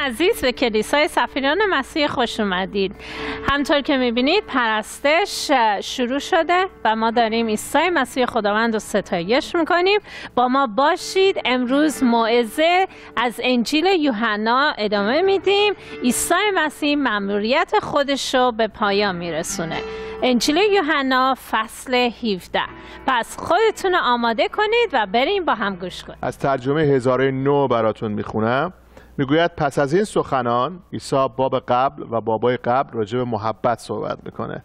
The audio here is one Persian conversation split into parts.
عزیز به کلیسای سفیران مسیح خوش اومدید همطور که میبینید پرستش شروع شده و ما داریم ایسای مسیح خداوند رو ستایش میکنیم با ما باشید امروز موعظه از انجیل یوحنا ادامه میدیم ایسای مسیح مموریت خودش رو به پایان میرسونه انجیل یوحنا فصل 17 پس خودتون رو آماده کنید و بریم با هم گوش کنید از ترجمه هزاره نو براتون میخونم میگوید پس از این سخنان عیسی باب قبل و بابای قبل راجع به محبت صحبت میکنه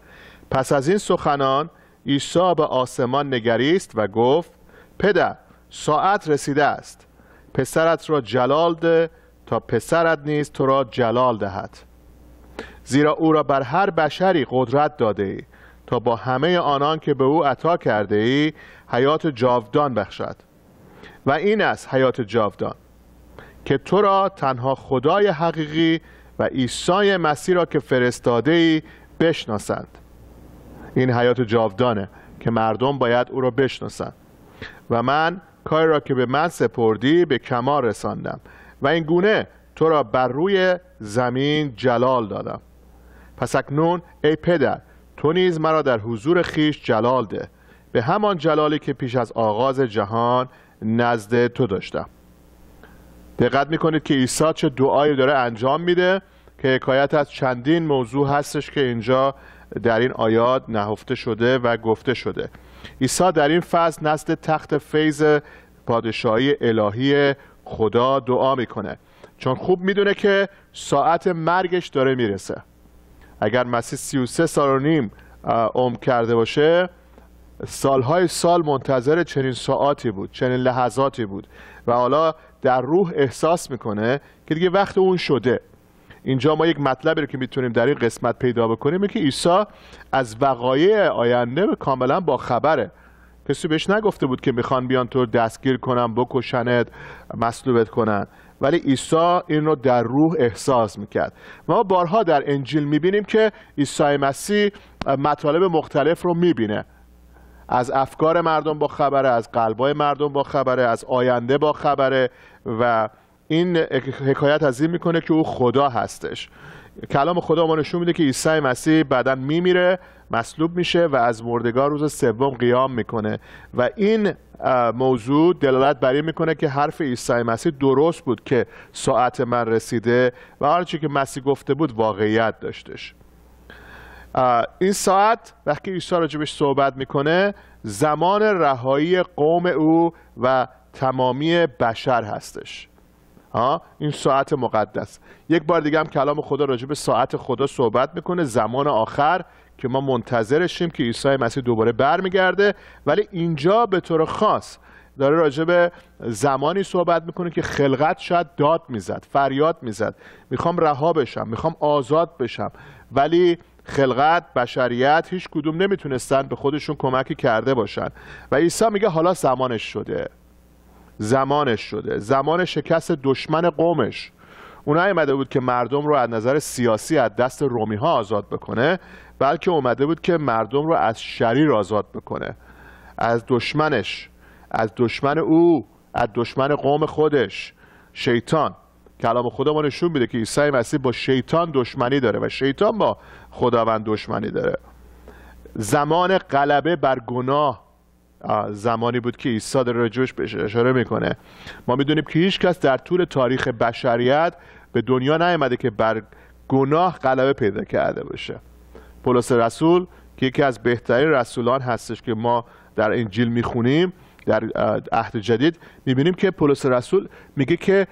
پس از این سخنان عیسی به آسمان نگریست و گفت پدر ساعت رسیده است پسرت را جلال ده تا پسرت نیست تو را جلال دهد زیرا او را بر هر بشری قدرت داده ای تا با همه آنان که به او عطا کرده ای حیات جاودان بخشد و این است حیات جاودان که تو را تنها خدای حقیقی و عیسی مسیح را که فرستاده ای بشناسند این حیات جاودانه که مردم باید او را بشناسند و من کاری را که به من سپردی به کمال رساندم و این گونه تو را بر روی زمین جلال دادم پس اکنون ای پدر تو نیز مرا در حضور خیش جلال ده به همان جلالی که پیش از آغاز جهان نزد تو داشتم دقت میکنید که عیسی چه دعایی داره انجام میده که حکایت از چندین موضوع هستش که اینجا در این آیات نهفته شده و گفته شده عیسی در این فصل نزد تخت فیض پادشاهی الهی خدا دعا میکنه چون خوب میدونه که ساعت مرگش داره میرسه اگر مسیح 33 سال و نیم عمر کرده باشه سالهای سال منتظر چنین ساعاتی بود چنین لحظاتی بود و حالا در روح احساس میکنه که دیگه وقت اون شده اینجا ما یک مطلبی رو که میتونیم در این قسمت پیدا بکنیم که عیسی از وقایع آینده کاملا با خبره کسی بهش نگفته بود که میخوان بیان تو دستگیر کنن بکشنت مصلوبت کنن ولی عیسی این رو در روح احساس میکرد ما بارها در انجیل میبینیم که عیسی مسیح مطالب مختلف رو میبینه از افکار مردم با خبره از قلبای مردم با خبره از آینده با خبره و این حکایت از این میکنه که او خدا هستش کلام خدا ما نشون میده که عیسی مسیح بعدا میمیره مصلوب میشه و از مردگان روز سوم قیام میکنه و این موضوع دلالت بر این میکنه که حرف عیسی مسیح درست بود که ساعت من رسیده و آنچه که مسیح گفته بود واقعیت داشتش این ساعت وقتی عیسی راجبش صحبت میکنه زمان رهایی قوم او و تمامی بشر هستش این ساعت مقدس یک بار دیگه هم کلام خدا راجب ساعت خدا صحبت میکنه زمان آخر که ما منتظرشیم که عیسی مسیح دوباره برمیگرده ولی اینجا به طور خاص داره راجب زمانی صحبت میکنه که خلقت شاید داد میزد فریاد میزد میخوام رها بشم میخوام آزاد بشم ولی خلقت بشریت هیچ کدوم نمیتونستن به خودشون کمکی کرده باشن و عیسی میگه حالا زمانش شده زمانش شده زمان شکست دشمن قومش اون اومده بود که مردم رو از نظر سیاسی از دست رومی ها آزاد بکنه بلکه اومده بود که مردم رو از شریر آزاد بکنه از دشمنش از دشمن او از دشمن قوم خودش شیطان کلام خدا ما نشون میده که عیسی مسیح با شیطان دشمنی داره و شیطان با خداوند دشمنی داره زمان غلبه بر گناه زمانی بود که عیسی در رجوش بهش اشاره میکنه ما میدونیم که هیچ کس در طول تاریخ بشریت به دنیا نیامده که بر گناه غلبه پیدا کرده باشه پولس رسول که یکی از بهترین رسولان هستش که ما در انجیل میخونیم در عهد جدید میبینیم که پولس رسول میگه که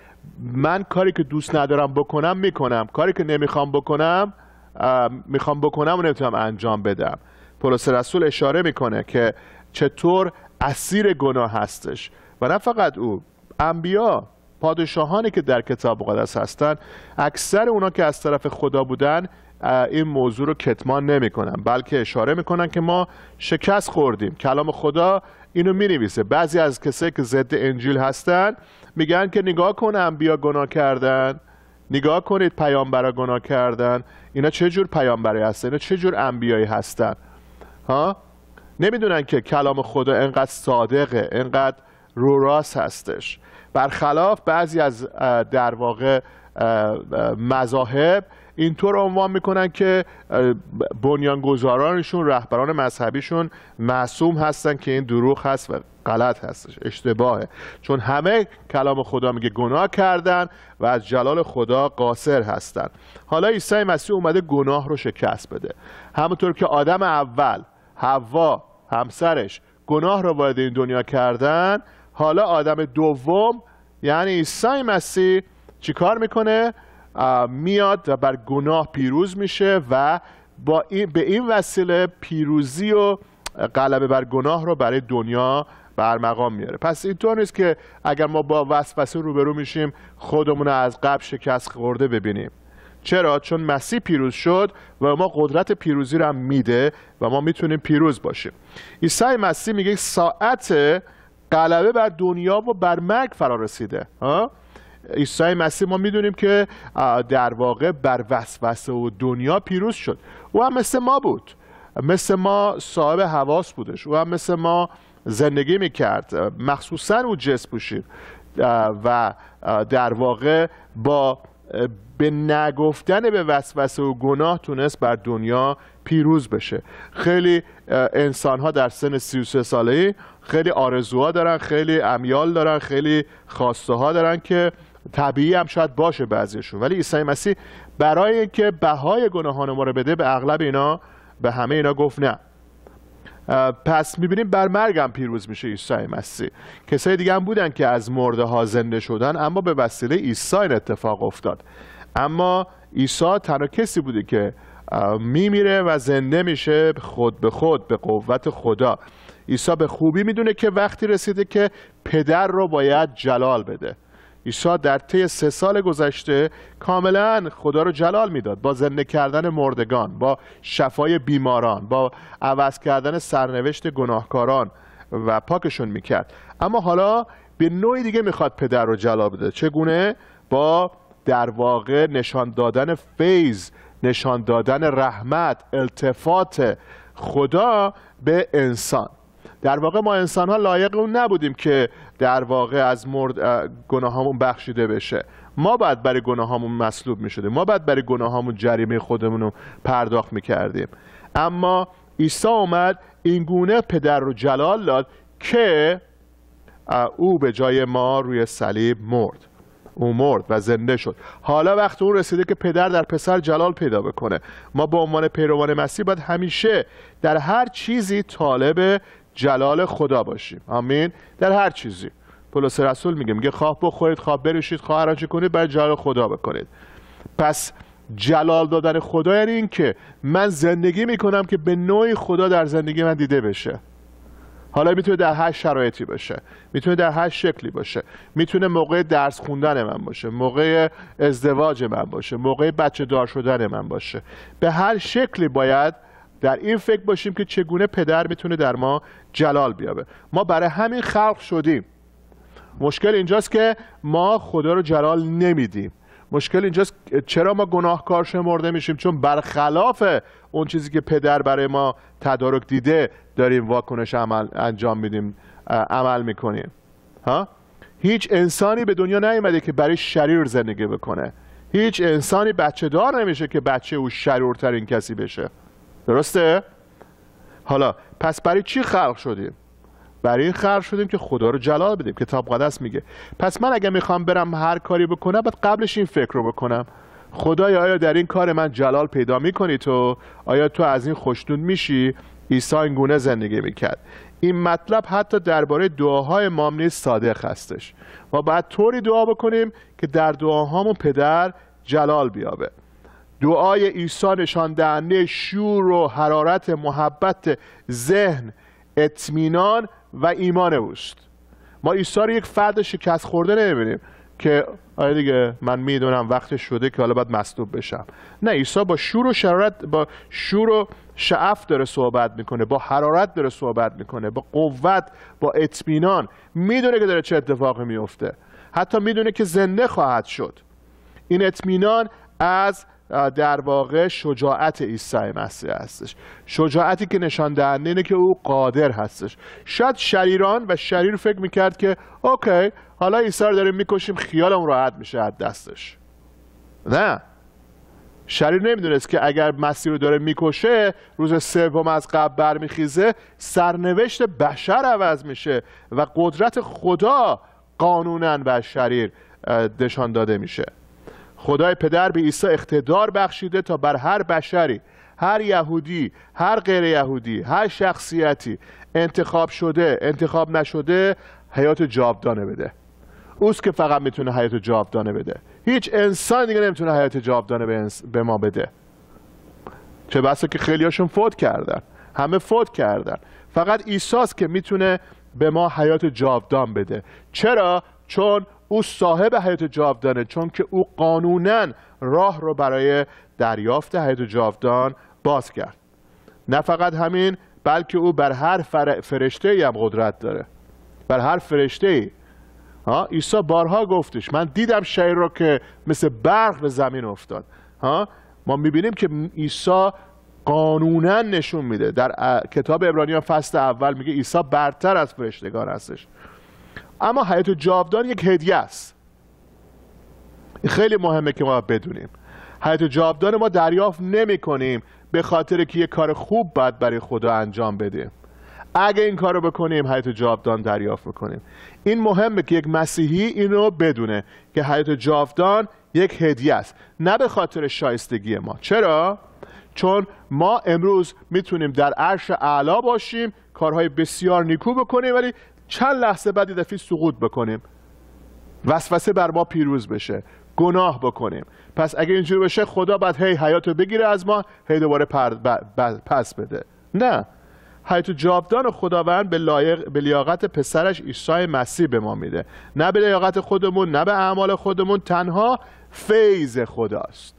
من کاری که دوست ندارم بکنم میکنم کاری که نمیخوام بکنم میخوام بکنم و نمیتونم انجام بدم پولس رسول اشاره میکنه که چطور اسیر گناه هستش و نه فقط او انبیا پادشاهانی که در کتاب مقدس هستند اکثر اونا که از طرف خدا بودن این موضوع رو کتمان نمیکنن بلکه اشاره میکنن که ما شکست خوردیم کلام خدا اینو می بعضی از کسایی که ضد انجیل هستن میگن که نگاه کن انبیا گناه کردن نگاه کنید پیامبرا گناه کردن اینا چه جور پیامبری هستن اینا چه جور انبیایی هستن ها نمیدونن که کلام خدا انقدر صادقه انقدر راست هستش برخلاف بعضی از در واقع مذاهب اینطور عنوان میکنن که بنیانگذارانشون رهبران مذهبیشون معصوم هستن که این دروغ هست و غلط هستش اشتباهه چون همه کلام خدا میگه گناه کردن و از جلال خدا قاصر هستن حالا عیسی مسیح اومده گناه رو شکست بده همونطور که آدم اول حوا همسرش گناه رو وارد این دنیا کردن حالا آدم دوم یعنی عیسی مسیح چیکار میکنه میاد و بر گناه پیروز میشه و با این به این وسیله پیروزی و غلبه بر گناه رو برای دنیا بر مقام میاره پس اینطور نیست که اگر ما با وسوسه روبرو میشیم خودمون از قبل شکست خورده ببینیم چرا چون مسیح پیروز شد و ما قدرت پیروزی رو هم میده و ما میتونیم پیروز باشیم عیسی مسیح میگه ساعت غلبه بر دنیا و بر مرگ فرا رسیده عیسی مسیح ما میدونیم که در واقع بر وسوسه و دنیا پیروز شد او هم مثل ما بود مثل ما صاحب حواس بودش او هم مثل ما زندگی میکرد مخصوصا او جس پوشید و در واقع با به نگفتن به وسوسه و گناه تونست بر دنیا پیروز بشه خیلی انسان ها در سن 33 ساله خیلی آرزوها دارن خیلی امیال دارن خیلی خواسته ها دارن که طبیعی هم شاید باشه بعضیشون ولی عیسی مسیح برای اینکه بهای گناهان ما رو بده به اغلب اینا به همه اینا گفت نه پس میبینیم بر مرگم پیروز میشه عیسی مسیح کسای دیگه هم بودن که از مرده ها زنده شدن اما به وسیله عیسی این اتفاق افتاد اما عیسی تنها کسی بوده که میمیره و زنده میشه خود به خود به قوت خدا عیسی به خوبی میدونه که وقتی رسیده که پدر رو باید جلال بده ایشا در طی سه سال گذشته کاملا خدا رو جلال میداد با زنده کردن مردگان با شفای بیماران با عوض کردن سرنوشت گناهکاران و پاکشون میکرد اما حالا به نوعی دیگه میخواد پدر رو جلال بده چگونه با در واقع نشان دادن فیض نشان دادن رحمت التفات خدا به انسان در واقع ما انسان ها لایق اون نبودیم که در واقع از مرد گناهامون بخشیده بشه ما باید برای گناهامون مصلوب می شدیم ما باید برای گناهامون جریمه خودمون رو پرداخت می کردیم اما عیسی اومد این گونه پدر رو جلال داد که او به جای ما روی صلیب مرد او مرد و زنده شد حالا وقت اون رسیده که پدر در پسر جلال پیدا بکنه ما به عنوان پیروان مسیح باید همیشه در هر چیزی طالب جلال خدا باشیم آمین در هر چیزی پولس رسول میگه میگه خواه بخورید خواه بروشید، خواه هر کنید برای جلال خدا بکنید پس جلال دادن خدا یعنی این که من زندگی میکنم که به نوعی خدا در زندگی من دیده بشه حالا میتونه در هر شرایطی باشه میتونه در هر شکلی باشه میتونه موقع درس خوندن من باشه موقع ازدواج من باشه موقع بچه دار شدن من باشه به هر شکلی باید در این فکر باشیم که چگونه پدر میتونه در ما جلال بیابه ما برای همین خلق شدیم مشکل اینجاست که ما خدا رو جلال نمیدیم مشکل اینجاست چرا ما گناهکار شمرده میشیم چون برخلاف اون چیزی که پدر برای ما تدارک دیده داریم واکنش عمل انجام میدیم عمل میکنیم ها هیچ انسانی به دنیا نیومده که برای شریر زندگی بکنه هیچ انسانی بچه دار نمیشه که بچه او شرورترین کسی بشه درسته؟ حالا پس برای چی خلق شدیم؟ برای این خلق شدیم که خدا رو جلال بدیم کتاب قدس میگه پس من اگه میخوام برم هر کاری بکنم باید قبلش این فکر رو بکنم خدایا آیا در این کار من جلال پیدا میکنی تو آیا تو از این خوشنود میشی عیسی این گونه زندگی میکرد این مطلب حتی درباره دعاهای مامنی نیز صادق هستش ما باید طوری دعا بکنیم که در دعاهامون پدر جلال بیابه دعای عیسی نشان دهنده شور و حرارت محبت ذهن اطمینان و ایمان اوست ما عیسی رو یک فرد شکست خورده نمیبینیم که آیا آره دیگه من میدونم وقت شده که حالا باید مصلوب بشم نه عیسی با شور و شرارت با شور و شعف داره صحبت میکنه با حرارت داره صحبت میکنه با قوت با اطمینان میدونه که داره چه اتفاقی میفته حتی میدونه که زنده خواهد شد این اطمینان از در واقع شجاعت عیسی مسیح هستش شجاعتی که نشان دهنده اینه که او قادر هستش شاید شریران و شریر فکر میکرد که اوکی حالا عیسی رو داریم میکشیم اون راحت میشه از دستش نه شریر نمیدونست که اگر مسیح رو داره میکشه روز سوم از قبل برمیخیزه سرنوشت بشر عوض میشه و قدرت خدا قانونن و شریر نشان داده میشه خدای پدر به عیسی اقتدار بخشیده تا بر هر بشری هر یهودی هر غیر یهودی هر شخصیتی انتخاب شده انتخاب نشده حیات جاودانه بده اوست که فقط میتونه حیات جاودانه بده هیچ انسان دیگه نمیتونه حیات جاودانه به ما بده چه بسا که خیلیاشون فوت کردن همه فوت کردن فقط عیسی که میتونه به ما حیات جاودان بده چرا چون او صاحب حیات جاودانه چون که او قانونا راه رو برای دریافت حیات جاودان باز کرد نه فقط همین بلکه او بر هر فرشته ای هم قدرت داره بر هر فرشته ای عیسی بارها گفتش من دیدم شیر را که مثل برق به زمین افتاد ها ما میبینیم که عیسی قانونا نشون میده در کتاب ابرانیان فصل اول میگه عیسی برتر از فرشتگان هستش اما حیات جاودان یک هدیه است خیلی مهمه که ما بدونیم حیات جاودان ما دریافت نمی کنیم به خاطر که یک کار خوب باید برای خدا انجام بدیم اگه این کار رو بکنیم حیات جاودان دریافت میکنیم این مهمه که یک مسیحی این رو بدونه که حیات جاودان یک هدیه است نه به خاطر شایستگی ما چرا؟ چون ما امروز میتونیم در عرش اعلا باشیم کارهای بسیار نیکو بکنیم ولی چند لحظه بعد یه دفعه سقوط بکنیم وسوسه بر ما پیروز بشه گناه بکنیم پس اگه اینجوری بشه خدا بعد هی حیاتو بگیره از ما هی دوباره پس بده نه حیات جاودان خداوند به, لایق، به لیاقت پسرش عیسی مسیح به ما میده نه به لیاقت خودمون نه به اعمال خودمون تنها فیض خداست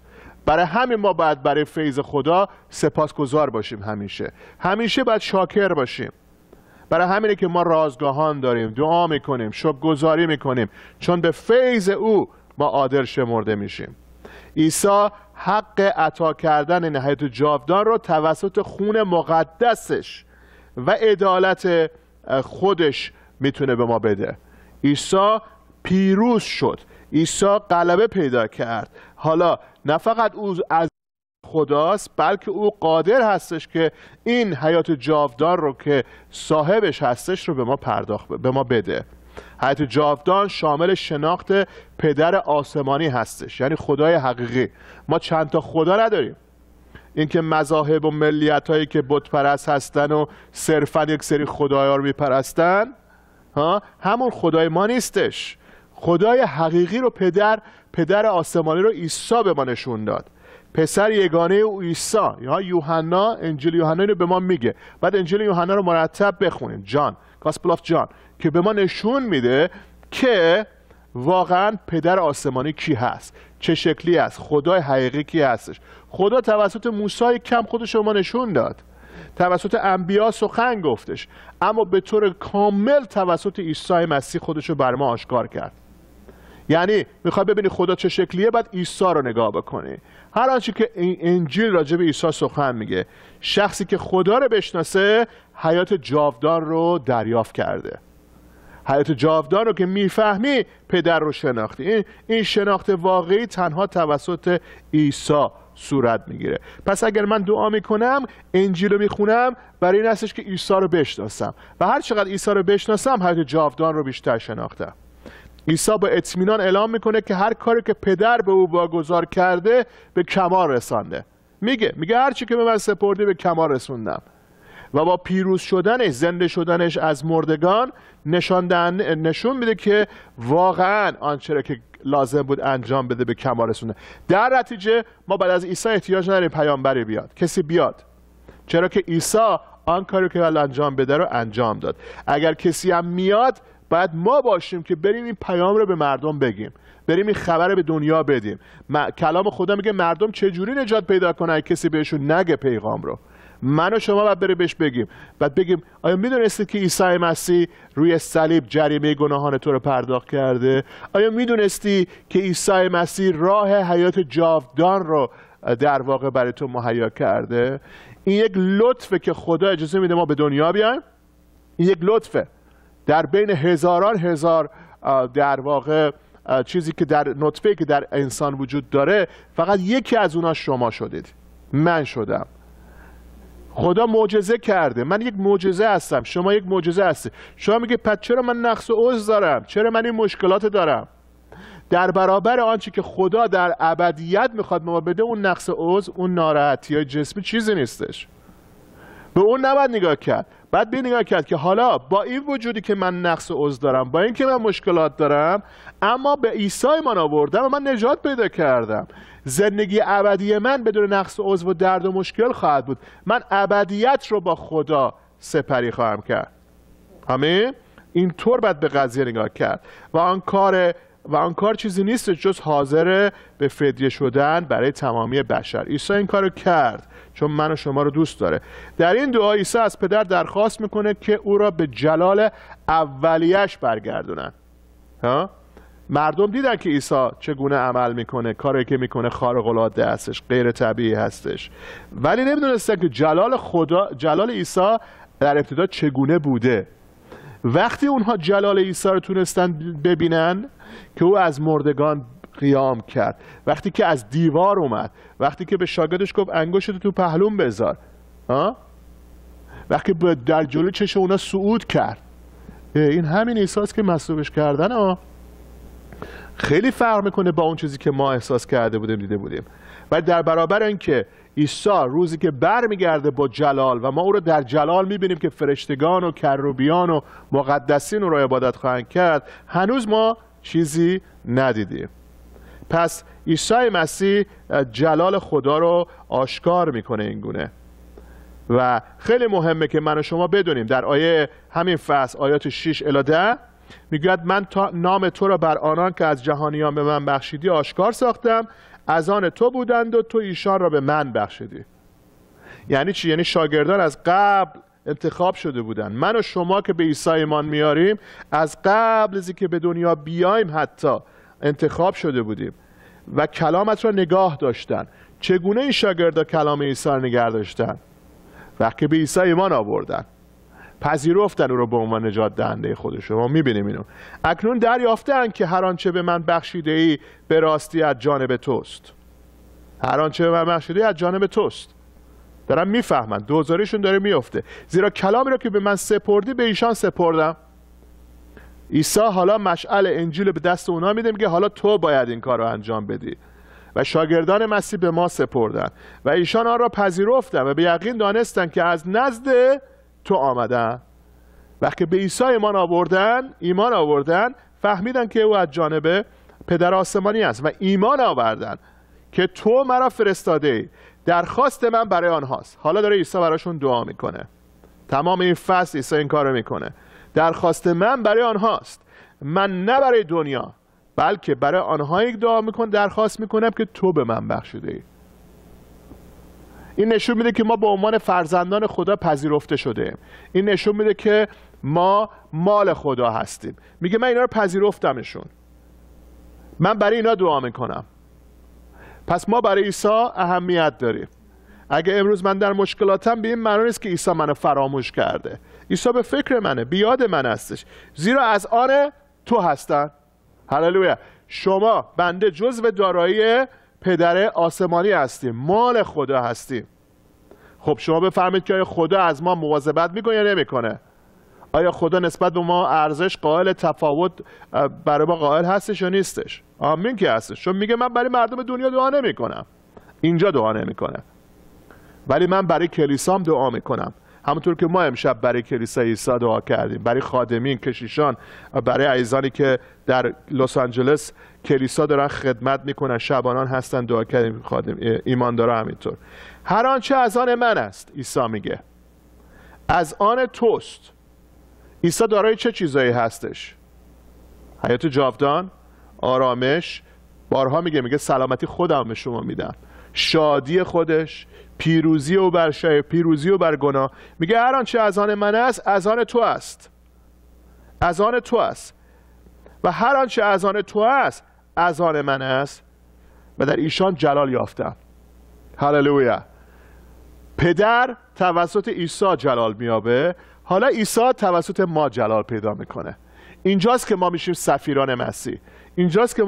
برای همین ما باید برای فیض خدا سپاسگزار باشیم همیشه همیشه باید شاکر باشیم برای همینه که ما رازگاهان داریم دعا میکنیم گذاری میکنیم چون به فیض او ما عادل شمرده میشیم عیسی حق عطا کردن نهایت جاودان رو توسط خون مقدسش و عدالت خودش میتونه به ما بده عیسی پیروز شد عیسی غلبه پیدا کرد حالا نه فقط او از خداست بلکه او قادر هستش که این حیات جاودان رو که صاحبش هستش رو به ما پرداخت به ما بده حیات جاودان شامل شناخت پدر آسمانی هستش یعنی خدای حقیقی ما چند تا خدا نداریم اینکه مذاهب و ملیت هایی که پرست هستن و صرفا یک سری خدایا رو میپرستن ها همون خدای ما نیستش خدای حقیقی رو پدر پدر آسمانی رو عیسی به ما نشون داد پسر یگانه او عیسی یا یوحنا انجیل یوحنا اینو به ما میگه بعد انجیل یوحنا رو مرتب بخونیم جان گاسپل جان که به ما نشون میده که واقعا پدر آسمانی کی هست چه شکلی است خدای حقیقی کی هستش خدا توسط موسی کم خودش رو ما نشون داد توسط انبیا سخن گفتش اما به طور کامل توسط عیسی مسیح خودش رو بر ما آشکار کرد یعنی میخوای ببینی خدا چه شکلیه بعد عیسی رو نگاه بکنی هر آنچه که انجیل راجع به عیسی سخن میگه شخصی که خدا رو بشناسه حیات جاودان رو دریافت کرده حیات جاودان رو که میفهمی پدر رو شناختی این این شناخت واقعی تنها توسط عیسی صورت میگیره پس اگر من دعا میکنم انجیل رو میخونم برای این هستش که عیسی رو بشناسم و هر چقدر عیسی رو بشناسم حیات جاودان رو بیشتر شناختم عیسی با اطمینان اعلام میکنه که هر کاری که پدر به او واگذار کرده به کمال رسانده میگه میگه هر چی که به من سپرده به کمال رسوندم و با پیروز شدنش زنده شدنش از مردگان نشان نشون میده که واقعا آنچه که لازم بود انجام بده به کمال رسونه در نتیجه ما بعد از عیسی احتیاج نداریم پیامبری بیاد کسی بیاد چرا که عیسی آن کاری که باید انجام بده رو انجام داد اگر کسی هم میاد باید ما باشیم که بریم این پیام رو به مردم بگیم بریم این خبر رو به دنیا بدیم کلام خدا میگه مردم چه جوری نجات پیدا کنن کسی بهشون نگه پیغام رو من و شما باید بره بهش بگیم بعد بگیم آیا میدونستی که عیسی مسیح روی صلیب جریمه گناهان تو رو پرداخت کرده آیا میدونستی که عیسی مسیح راه حیات جاودان رو در واقع برای تو مهیا کرده این یک لطفه که خدا اجازه میده ما به دنیا بیایم این یک لطفه در بین هزاران هزار در واقع چیزی که در نطفه که در انسان وجود داره فقط یکی از اونها شما شدید من شدم خدا معجزه کرده من یک معجزه هستم شما یک معجزه هستی شما میگه پس چرا من نقص و دارم چرا من این مشکلات دارم در برابر آنچه که خدا در ابدیت میخواد ما بده اون نقص عضو اون ناراحتی های جسمی چیزی نیستش به اون نباید نگاه کرد بعد به نگاه کرد که حالا با این وجودی که من نقص عضو دارم با اینکه من مشکلات دارم اما به عیسی من آوردم و من نجات پیدا کردم زندگی ابدی من بدون نقص عضو و درد و مشکل خواهد بود من ابدیت رو با خدا سپری خواهم کرد همین اینطور باید به قضیه نگاه کرد و آن کار و آن کار چیزی نیست جز حاضر به فدیه شدن برای تمامی بشر عیسی این کارو کرد چون من و شما رو دوست داره در این دعا عیسی از پدر درخواست میکنه که او را به جلال اولیش برگردونن ها؟ مردم دیدن که عیسی چگونه عمل میکنه کاری که میکنه خارق العاده هستش غیر طبیعی هستش ولی نمیدونستن که جلال خدا جلال عیسی در ابتدا چگونه بوده وقتی اونها جلال عیسی رو تونستن ببینن که او از مردگان قیام کرد وقتی که از دیوار اومد وقتی که به شاگردش گفت انگشت تو پهلون بذار ها وقتی در جلو چش اونا صعود کرد این همین احساس که مصلوبش کردن خیلی فرق میکنه با اون چیزی که ما احساس کرده بودیم دیده بودیم و در برابر اینکه عیسی روزی که برمیگرده با جلال و ما او رو در جلال میبینیم که فرشتگان و کروبیان و مقدسین رو را عبادت خواهند کرد هنوز ما چیزی ندیدیم پس عیسی مسیح جلال خدا رو آشکار میکنه این گونه و خیلی مهمه که من و شما بدونیم در آیه همین فصل آیات 6 الی 10 میگوید من تا نام تو را بر آنان که از جهانیان به من بخشیدی آشکار ساختم از آن تو بودند و تو ایشان را به من بخشیدی یعنی چی یعنی شاگردان از قبل انتخاب شده بودند من و شما که به عیسی ایمان میاریم از قبل از اینکه به دنیا بیایم حتی انتخاب شده بودیم و کلامت را نگاه داشتن چگونه این شاگردا کلام عیسی را نگه داشتن وقتی به عیسی ایمان آوردن پذیرفتن او را به عنوان نجات دهنده خودشون ما میبینیم اینو اکنون دریافتن که هر آنچه به من بخشیده ای به راستی از جانب توست هر آنچه به من بخشیده از جانب توست دارم میفهمن دوزاریشون داره میفته زیرا کلامی را که به من سپردی به ایشان سپردم عیسی حالا مشعل انجیل به دست اونا میده میگه حالا تو باید این کار رو انجام بدی و شاگردان مسیح به ما سپردن و ایشان آن را پذیرفتند و به یقین دانستند که از نزد تو آمدن وقتی به عیسی ایمان آوردن ایمان آوردن فهمیدن که او از جانب پدر آسمانی است و ایمان آوردن که تو مرا فرستاده ای درخواست من برای آنهاست حالا داره عیسی براشون دعا میکنه تمام این فصل عیسی این کارو میکنه درخواست من برای آنهاست من نه برای دنیا بلکه برای آنهایی دعا میکن درخواست میکنم که تو به من بخشیده ای این نشون میده که ما به عنوان فرزندان خدا پذیرفته شده این نشون میده که ما مال خدا هستیم میگه من اینا رو پذیرفتمشون من برای اینا دعا میکنم پس ما برای عیسی اهمیت داریم اگه امروز من در مشکلاتم به این نیست که عیسی منو فراموش کرده عیسی به فکر منه بیاد من هستش زیرا از آن تو هستن هللویا شما بنده جزو دارایی پدر آسمانی هستیم مال خدا هستیم خب شما بفهمید که آیا خدا از ما مواظبت میکنه یا نمیکنه آیا خدا نسبت به ما ارزش قائل تفاوت برای ما قائل هستش یا نیستش آمین که هستش چون میگه من برای مردم دنیا دعا نمیکنم اینجا دعا نمیکنه. ولی من برای کلیسام دعا میکنم همونطور که ما امشب برای کلیسا عیسی دعا کردیم برای خادمین کشیشان برای عیزانی که در لس آنجلس کلیسا دارن خدمت میکنن شبانان هستن دعا کردیم خادم ایماندارا همینطور هر آنچه از آن من است عیسی میگه از آن توست عیسی دارای چه چیزایی هستش حیات جاودان آرامش بارها میگه میگه سلامتی خودم به شما میدم شادی خودش پیروزی و بر شای پیروزی و بر گناه میگه هر آنچه از آن من است از آن تو است از آن تو است و هر آنچه از آن تو است از آن من است و در ایشان جلال یافتم هللویا پدر توسط عیسی جلال میابه حالا عیسی توسط ما جلال پیدا میکنه اینجاست که ما میشیم سفیران مسیح اینجاست که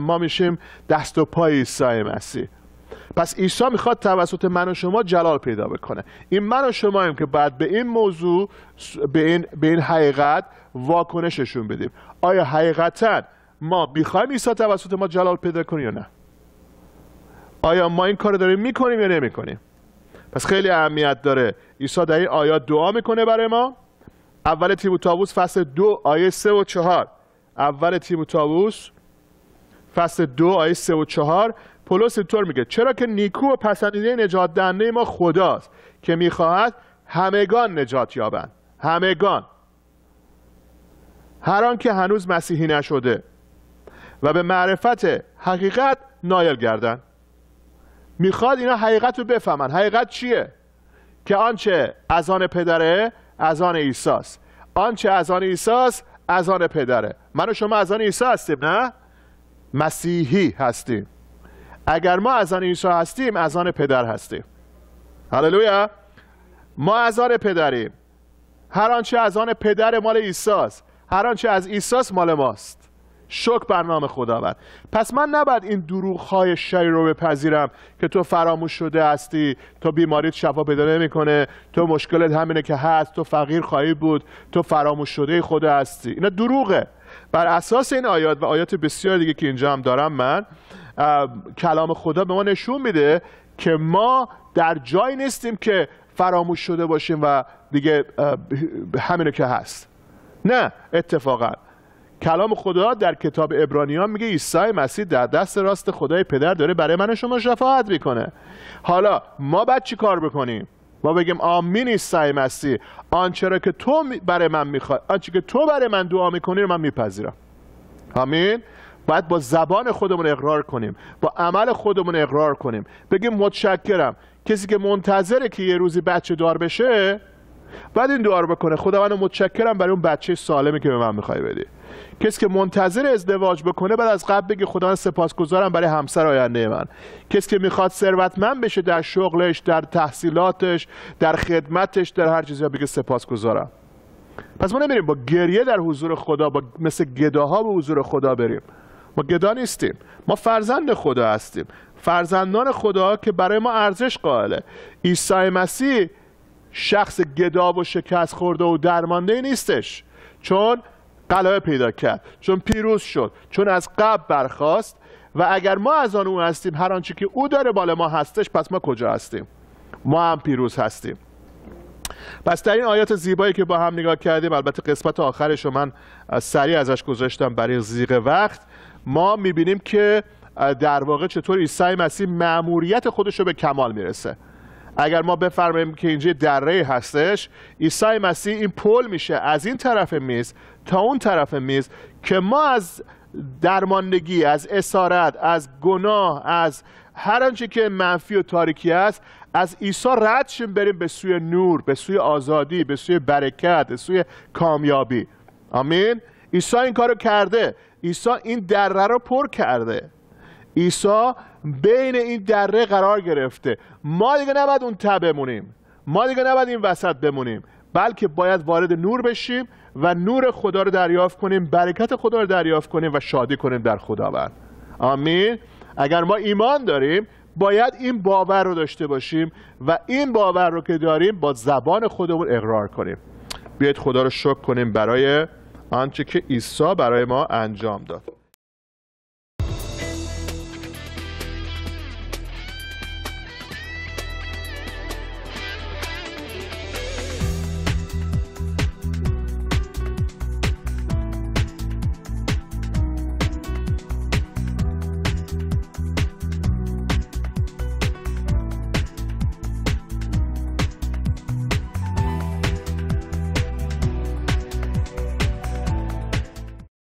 ما میشیم دست و پای عیسی مسیح پس عیسی میخواد توسط من و شما جلال پیدا بکنه این من و شماییم که بعد به این موضوع به این, به این حقیقت واکنششون بدیم آیا حقیقتا ما میخوایم عیسی توسط ما جلال پیدا کنه یا نه آیا ما این کار داریم میکنیم یا نمیکنیم پس خیلی اهمیت داره عیسی در این آیات دعا میکنه برای ما اول تیموتائوس فصل دو آیه سه و چهار اول تیموتائوس فصل دو آیه سه و چهار پولس اینطور میگه چرا که نیکو و پسندیده نجات دهنده ما خداست که میخواهد همگان نجات یابند همگان هر آن که هنوز مسیحی نشده و به معرفت حقیقت نایل گردن میخواد اینا حقیقت رو بفهمن حقیقت چیه که آنچه از آن پدره از آن ایساس. آنچه از آن ازان از آن پدره من و شما از آن عیسی هستیم نه مسیحی هستیم اگر ما از آن عیسی هستیم از آن پدر هستیم هللویا ما از آن پدریم هر آنچه از آن پدر مال عیساست هر آنچه از عیساست مال ماست شک بر نام خداوند پس من نباید این دروغ های شری رو بپذیرم که تو فراموش شده هستی تو بیماریت شفا پیدا نمیکنه تو مشکلت همینه که هست تو فقیر خواهی بود تو فراموش شده خدا هستی اینا دروغه بر اساس این آیات و آیات بسیار دیگه که اینجا هم دارم من کلام خدا به ما نشون میده که ما در جایی نیستیم که فراموش شده باشیم و دیگه همینو که هست نه اتفاقا کلام خدا در کتاب ابرانیان میگه عیسی مسیح در دست راست خدای پدر داره برای من شما شفاعت میکنه حالا ما بعد چی کار بکنیم ما بگیم آمین عیسی مسیح آنچه را که تو برای من میخوای آنچه که تو برای من دعا میکنی رو من میپذیرم آمین باید با زبان خودمون اقرار کنیم با عمل خودمون اقرار کنیم بگیم متشکرم کسی که منتظره که یه روزی بچه دار بشه بعد این دعا رو بکنه خداوند متشکرم برای اون بچه سالمی که به من میخوای بدی کسی که منتظر ازدواج بکنه بعد از قبل بگه سپاس سپاسگزارم برای همسر آینده من کسی که میخواد ثروتمند بشه در شغلش در تحصیلاتش در خدمتش در هر چیزی بگه سپاسگزارم پس ما نمیریم با گریه در حضور خدا با مثل گداها به حضور خدا بریم ما گدا نیستیم ما فرزند خدا هستیم فرزندان خدا که برای ما ارزش قائله عیسی مسیح شخص گدا و شکست خورده و درمانده نیستش چون قلعه پیدا کرد چون پیروز شد چون از قبل برخواست و اگر ما از آن او هستیم هر آنچه که او داره بالا ما هستش پس ما کجا هستیم ما هم پیروز هستیم پس در این آیات زیبایی که با هم نگاه کردیم البته قسمت آخرش رو من سریع ازش گذاشتم برای زیغ وقت ما میبینیم که در واقع چطور عیسی مسیح معموریت خودش رو به کمال میرسه اگر ما بفرماییم که اینجا دره هستش عیسی مسیح این پل میشه از این طرف میز تا اون طرف میز که ما از درماندگی از اسارت از گناه از هر آنچه که منفی و تاریکی است از عیسی رد شیم بریم به سوی نور به سوی آزادی به سوی برکت به سوی کامیابی آمین عیسی این کارو کرده عیسی این دره رو پر کرده عیسی بین این دره قرار گرفته ما دیگه نباید اون ته بمونیم ما دیگه نباید این وسط بمونیم بلکه باید وارد نور بشیم و نور خدا رو دریافت کنیم برکت خدا رو دریافت کنیم و شادی کنیم در خداوند آمین اگر ما ایمان داریم باید این باور رو داشته باشیم و این باور رو که داریم با زبان خودمون اقرار کنیم بیاید خدا رو شکر کنیم برای آنچه که عیسی برای ما انجام داد